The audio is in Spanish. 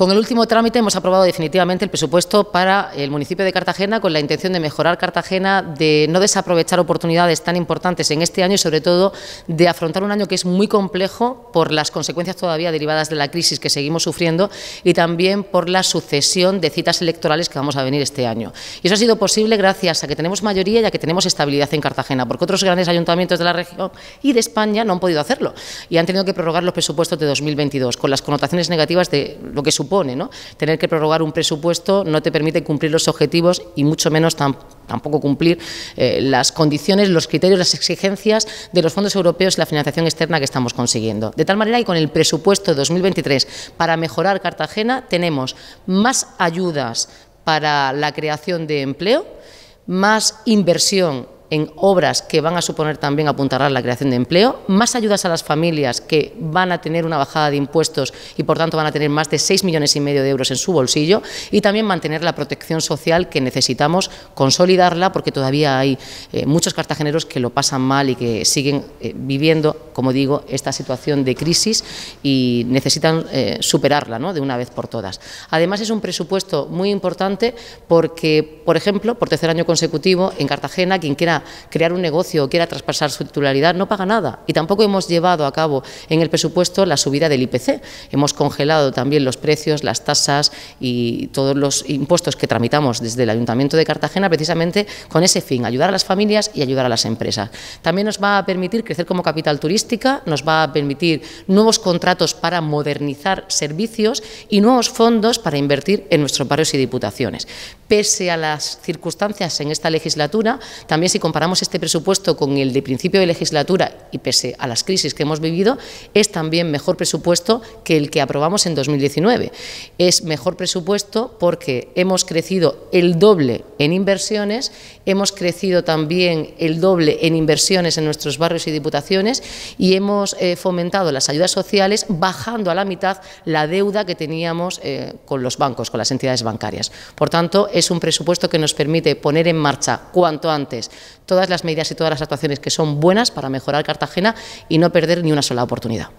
Con el último trámite hemos aprobado definitivamente el presupuesto para el municipio de Cartagena con la intención de mejorar Cartagena, de no desaprovechar oportunidades tan importantes en este año y sobre todo de afrontar un año que es muy complejo por las consecuencias todavía derivadas de la crisis que seguimos sufriendo y también por la sucesión de citas electorales que vamos a venir este año. Y eso ha sido posible gracias a que tenemos mayoría y a que tenemos estabilidad en Cartagena, porque otros grandes ayuntamientos de la región y de España no han podido hacerlo y han tenido que prorrogar los presupuestos de 2022 con las connotaciones negativas de lo que supone Tener que prorrogar un presupuesto no te permite cumplir los objetivos y mucho menos tampoco cumplir eh, las condiciones, los criterios, las exigencias de los fondos europeos y la financiación externa que estamos consiguiendo. De tal manera que con el presupuesto de 2023 para mejorar Cartagena tenemos más ayudas para la creación de empleo, más inversión en obras que van a suponer también a la creación de empleo, más ayudas a las familias que van a tener una bajada de impuestos y por tanto van a tener más de 6 millones y medio de euros en su bolsillo y también mantener la protección social que necesitamos consolidarla porque todavía hay eh, muchos cartageneros que lo pasan mal y que siguen eh, viviendo, como digo, esta situación de crisis y necesitan eh, superarla ¿no? de una vez por todas. Además es un presupuesto muy importante porque, por ejemplo, por tercer año consecutivo en Cartagena quien quiera crear un negocio o quiera traspasar su titularidad, no paga nada. Y tampoco hemos llevado a cabo en el presupuesto la subida del IPC. Hemos congelado también los precios, las tasas y todos los impuestos que tramitamos desde el Ayuntamiento de Cartagena precisamente con ese fin, ayudar a las familias y ayudar a las empresas. También nos va a permitir crecer como capital turística, nos va a permitir nuevos contratos para modernizar servicios y nuevos fondos para invertir en nuestros barrios y diputaciones. Pese a las circunstancias en esta legislatura, también si comparamos este presupuesto con el de principio de legislatura y pese a las crisis que hemos vivido, es también mejor presupuesto que el que aprobamos en 2019. Es mejor presupuesto porque hemos crecido el doble en inversiones, hemos crecido también el doble en inversiones en nuestros barrios y diputaciones y hemos eh, fomentado las ayudas sociales bajando a la mitad la deuda que teníamos eh, con los bancos, con las entidades bancarias. Por tanto, es un presupuesto que nos permite poner en marcha cuanto antes todas las medidas y todas las actuaciones que son buenas para mejorar Cartagena y no perder ni una sola oportunidad.